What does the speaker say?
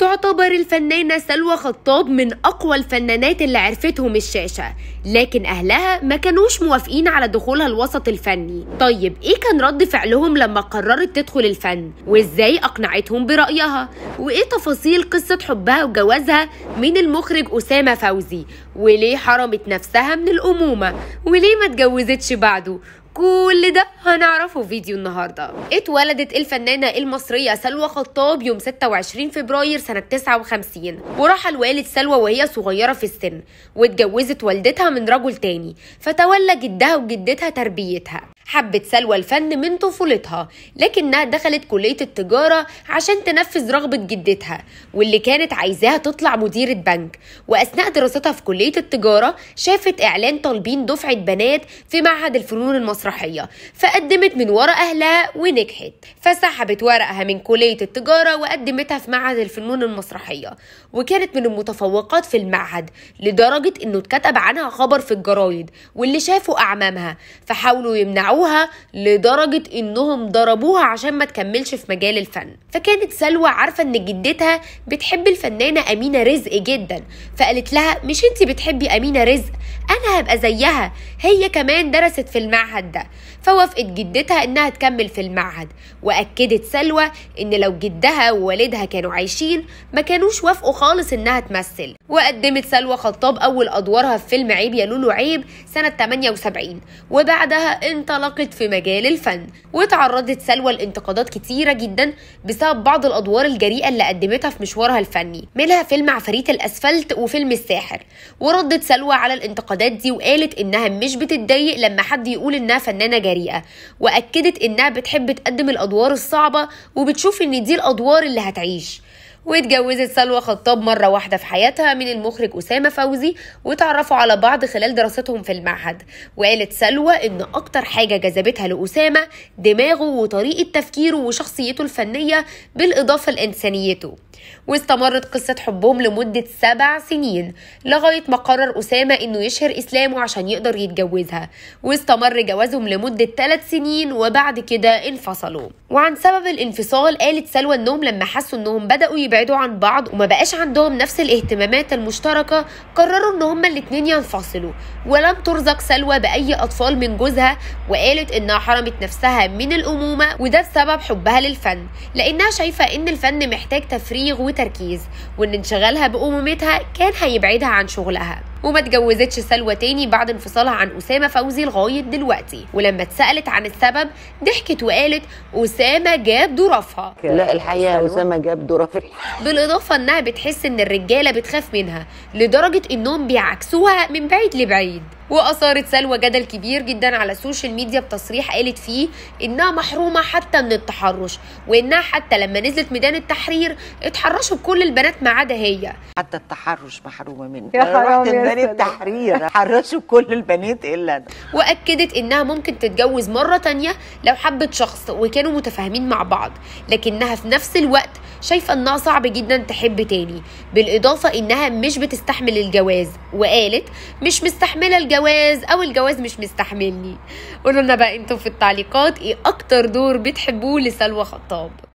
تعتبر الفنانة سلوى خطاب من أقوى الفنانات اللي عرفتهم الشاشة لكن أهلها ما كانوش موافقين على دخولها الوسط الفني طيب إيه كان رد فعلهم لما قررت تدخل الفن وإزاي أقنعتهم برأيها وإيه تفاصيل قصة حبها وجوازها من المخرج أسامة فوزي وليه حرمت نفسها من الأمومة وليه ما تجوزتش بعده كل ده هنعرفه في فيديو النهارده اتولدت الفنانه المصريه سلوى خطاب يوم 26 فبراير سنه 59 وراح الوالد سلوى وهي صغيره في السن واتجوزت والدتها من رجل تاني فتولى جدها وجدتها تربيتها حبت سلوى الفن من طفولتها لكنها دخلت كلية التجارة عشان تنفذ رغبة جدتها واللي كانت عايزاها تطلع مديرة بنك وأثناء دراستها في كلية التجارة شافت إعلان طالبين دفعة بنات في معهد الفنون المسرحية فقدمت من ورا أهلها ونجحت فسحبت ورقها من كلية التجارة وقدمتها في معهد الفنون المسرحية وكانت من المتفوقات في المعهد لدرجة إنه اتكتب عنها خبر في الجرايد واللي شافوا أعمامها فحاولوا يمنعوا رفعوها لدرجة انهم ضربوها عشان ما تكملش في مجال الفن فكانت سلوى عارفة ان جدتها بتحب الفنانة امينة رزق جدا فقالت لها مش انت بتحبي امينة رزق انا هبقى زيها هي كمان درست في المعهد ده فوافقت جدتها انها تكمل في المعهد واكدت سلوى ان لو جدها ووالدها كانوا عايشين ما كانوش وافقوا خالص انها تمثل وقدمت سلوى خطاب أول أدوارها في فيلم عيب يا لولو عيب سنة 78 وبعدها انطلقت في مجال الفن وتعرضت سلوى لانتقادات كتيرة جدا بسبب بعض الأدوار الجريئة اللي قدمتها في مشوارها الفني منها فيلم عفاريت الأسفلت وفيلم الساحر وردت سلوى على الانتقادات دي وقالت إنها مش بتتضايق لما حد يقول إنها فنانة جريئة وأكدت إنها بتحب تقدم الأدوار الصعبة وبتشوف إن دي الأدوار اللي هتعيش واتجوزت سلوى خطاب مرة واحدة في حياتها من المخرج أسامة فوزي وتعرفوا على بعض خلال دراستهم في المعهد وقالت سلوى إن أكتر حاجة جذبتها لأسامة دماغه وطريقة تفكيره وشخصيته الفنية بالإضافة لإنسانيته واستمرت قصة حبهم لمدة سبع سنين لغاية ما قرر أسامة إنه يشهر إسلامه عشان يقدر يتجوزها واستمر جوازهم لمدة ثلاث سنين وبعد كده انفصلوا وعن سبب الانفصال قالت سلوى إنهم لما حسوا إنهم بدأوا يبقى بعدوا عن بعض وما بقاش عندهم نفس الاهتمامات المشتركة قرروا ان هما الاتنين ينفصلوا ولم ترزق سلوى بأي أطفال من جوزها وقالت انها حرمت نفسها من الأمومة وده بسبب حبها للفن لأنها شايفة ان الفن محتاج تفريغ وتركيز وان انشغالها بأمومتها كان هيبعدها عن شغلها وما اتجوزتش سلوى تاني بعد انفصالها عن أسامة فوزي لغاية دلوقتي ولما اتسألت عن السبب ضحكت وقالت أسامة جاب ظرافها لا الحقيقة أسامة جاب ظرافي بالإضافة إنها بتحس إن الرجالة بتخاف منها لدرجة إنهم بيعكسوها من بعيد لبعيد واثارت سلوى جدل كبير جدا على السوشيال ميديا بتصريح قالت فيه انها محرومه حتى من التحرش وانها حتى لما نزلت ميدان التحرير اتحرشوا بكل البنات ما عدا هي حتى التحرش محرومه منه يا حرام ميدان التحرير حرشوا كل البنات الا انا واكدت انها ممكن تتجوز مره تانية لو حبت شخص وكانوا متفاهمين مع بعض لكنها في نفس الوقت شايفه انها صعب جدا تحب تاني بالاضافه انها مش بتستحمل الجواز وقالت مش مستحمله الجواز او الجواز مش مستحملني قولوا لنا بقى انتوا في التعليقات ايه اكتر دور بتحبوه لسلوى خطاب